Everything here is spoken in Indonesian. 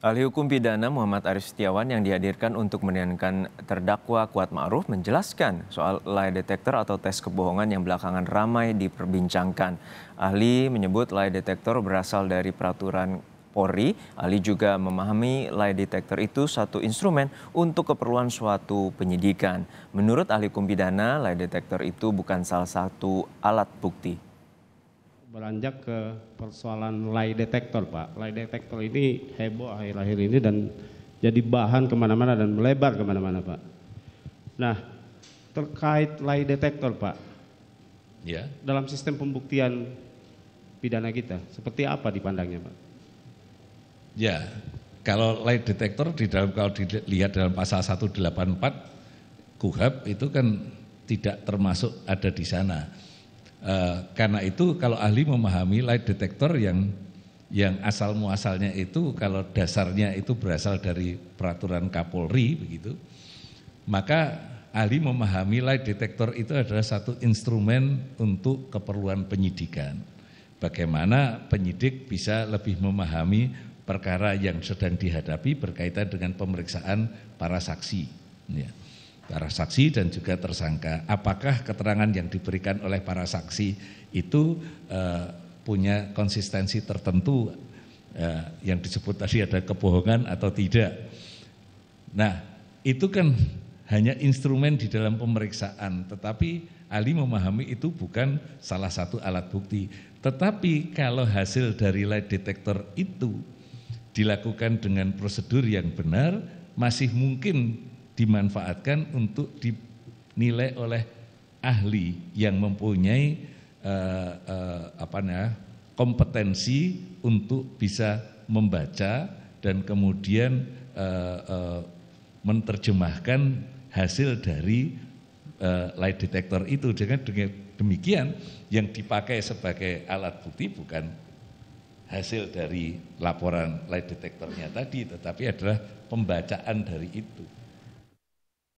Ahli hukum pidana Muhammad Arif Setiawan yang dihadirkan untuk meringankan terdakwa Kuat Ma'ruf menjelaskan soal lie detector atau tes kebohongan yang belakangan ramai diperbincangkan. Ahli menyebut lie detector berasal dari peraturan Polri. Ahli juga memahami lie detector itu satu instrumen untuk keperluan suatu penyidikan. Menurut ahli hukum pidana, lie detector itu bukan salah satu alat bukti beranjak ke persoalan lie detector Pak. Lie detector ini heboh akhir-akhir ini dan jadi bahan kemana-mana dan melebar kemana-mana Pak. Nah terkait lie detector Pak, ya. dalam sistem pembuktian pidana kita seperti apa dipandangnya Pak? Ya, kalau lie detector di dalam kalau dilihat dalam pasal 184 KUHAP itu kan tidak termasuk ada di sana e, karena itu kalau ahli memahami light detector yang yang asal muasalnya itu kalau dasarnya itu berasal dari peraturan Kapolri begitu, maka ahli memahami light detector itu adalah satu instrumen untuk keperluan penyidikan. Bagaimana penyidik bisa lebih memahami perkara yang sedang dihadapi berkaitan dengan pemeriksaan para saksi. Ya para saksi dan juga tersangka. Apakah keterangan yang diberikan oleh para saksi itu uh, punya konsistensi tertentu uh, yang disebut tadi ada kebohongan atau tidak? Nah, itu kan hanya instrumen di dalam pemeriksaan, tetapi Ali memahami itu bukan salah satu alat bukti. Tetapi kalau hasil dari light detector itu dilakukan dengan prosedur yang benar, masih mungkin dimanfaatkan untuk dinilai oleh ahli yang mempunyai uh, uh, apa ya kompetensi untuk bisa membaca dan kemudian uh, uh, menerjemahkan hasil dari uh, light detector itu dengan demikian yang dipakai sebagai alat bukti bukan hasil dari laporan light detectornya tadi tetapi adalah pembacaan dari itu.